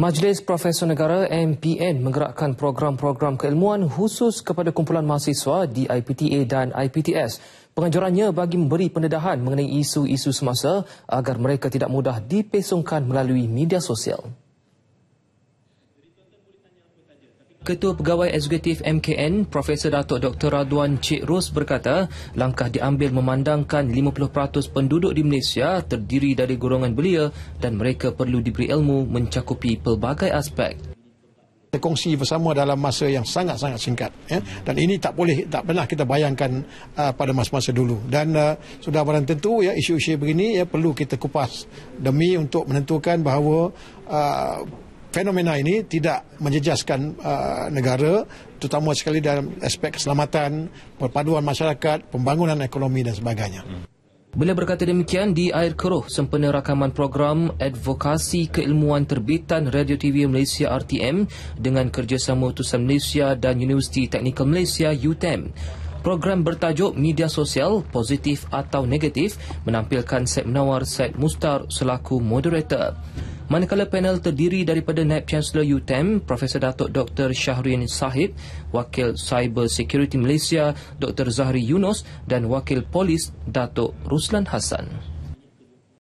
Majlis Profesor Negara MPN menggerakkan program-program keilmuan khusus kepada kumpulan mahasiswa di IPTA dan IPTS. Penganjurannya bagi memberi pendedahan mengenai isu-isu semasa agar mereka tidak mudah dipesongkan melalui media sosial. Ketua Pegawai Eksekutif MKN Profesor Datuk Dr Radwan Cik Ros berkata langkah diambil memandangkan 50% penduduk di Malaysia terdiri dari golongan belia dan mereka perlu diberi ilmu mencakupi pelbagai aspek kongsi bersama dalam masa yang sangat-sangat singkat ya dan ini tak boleh tak pernah kita bayangkan uh, pada masa-masa dulu dan uh, sudah barang tentu ya isu-isu begini ya perlu kita kupas demi untuk menentukan bahawa uh, fenomena ini tidak menjejaskan uh, negara terutama sekali dalam aspek keselamatan, perpaduan masyarakat, pembangunan ekonomi dan sebagainya. Hmm. Beliau berkata demikian di Air Keruh sempena rakaman program Advokasi Keilmuan Terbitan Radio TV Malaysia RTM dengan kerjasama Utusan Malaysia dan Universiti Teknikal Malaysia UTM. E program bertajuk Media Sosial Positif atau Negatif menampilkan Syed Menawar Syed Mustar selaku moderator manakala panel terdiri daripada Naib Chancellor UTM e Profesor Datuk Dr Syahrin Sahib, Wakil Cyber Security Malaysia Dr Zahri Yunus dan Wakil Polis Datuk Ruslan Hassan